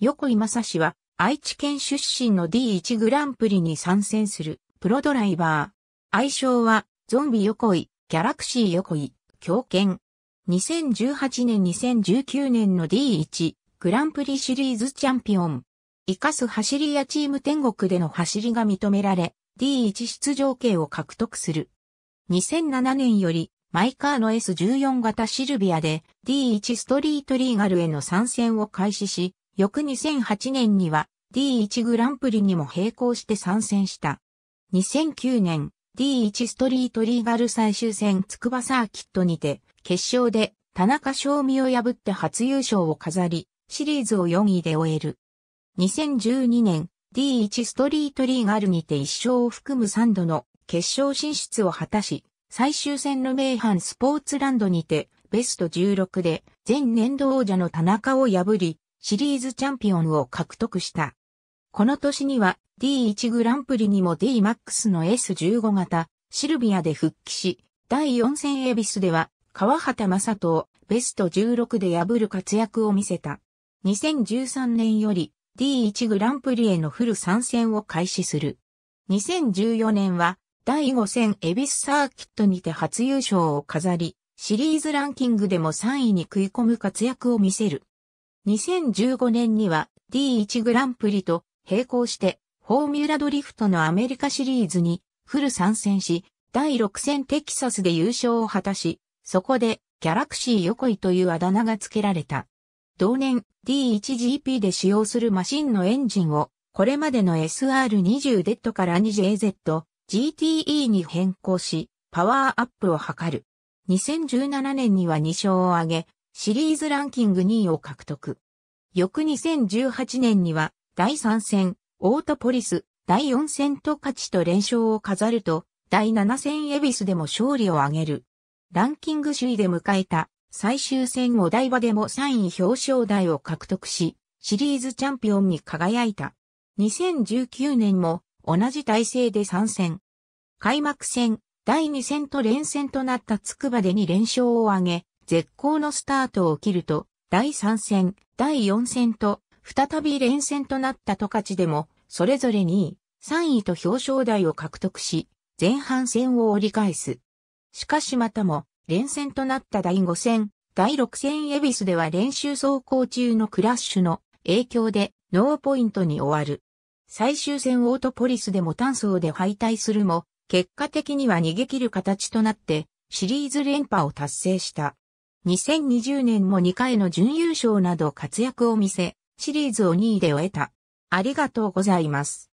横井正史は、愛知県出身の D1 グランプリに参戦する、プロドライバー。愛称は、ゾンビ横井、ギャラクシー横井、狂犬。2018年2019年の D1 グランプリシリーズチャンピオン。生かす走りやチーム天国での走りが認められ、D1 出場権を獲得する。2007年より、マイカーの S14 型シルビアで D1 ストリートリーガルへの参戦を開始し、翌2008年には D1 グランプリにも並行して参戦した。2009年 D1 ストリートリーガル最終戦筑波サーキットにて決勝で田中正美を破って初優勝を飾り、シリーズを4位で終える。2012年 D1 ストリートリーガルにて1勝を含む3度の決勝進出を果たし、最終戦の名阪スポーツランドにてベスト16で前年度王者の田中を破り、シリーズチャンピオンを獲得した。この年には D1 グランプリにも D-MAX の S15 型シルビアで復帰し、第4戦エビスでは川畑正人をベスト16で破る活躍を見せた。2013年より D1 グランプリへのフル参戦を開始する。2014年は第5戦エビスサーキットにて初優勝を飾り、シリーズランキングでも3位に食い込む活躍を見せる。2015年には D1 グランプリと並行してフォーミュラドリフトのアメリカシリーズにフル参戦し、第6戦テキサスで優勝を果たし、そこでギャラクシー横井というあだ名が付けられた。同年 D1GP で使用するマシンのエンジンをこれまでの SR20 デッドから 2JZ、GTE に変更し、パワーアップを図る。2017年には2勝を挙げ、シリーズランキング2位を獲得。翌2018年には、第3戦、オートポリス、第4戦と勝ちと連勝を飾ると、第7戦エビスでも勝利を挙げる。ランキング首位で迎えた最終戦お台場でも3位表彰台を獲得し、シリーズチャンピオンに輝いた。2019年も同じ体制で参戦。開幕戦、第2戦と連戦となったつくばで2連勝を挙げ、絶好のスタートを切ると、第3戦、第4戦と、再び連戦となった十勝でも、それぞれ2位、3位と表彰台を獲得し、前半戦を折り返す。しかしまたも、連戦となった第5戦、第6戦エビスでは練習走行中のクラッシュの影響でノーポイントに終わる。最終戦オートポリスでも単走で敗退するも、結果的には逃げ切る形となって、シリーズ連覇を達成した。2020年も2回の準優勝など活躍を見せ、シリーズを2位で終えた。ありがとうございます。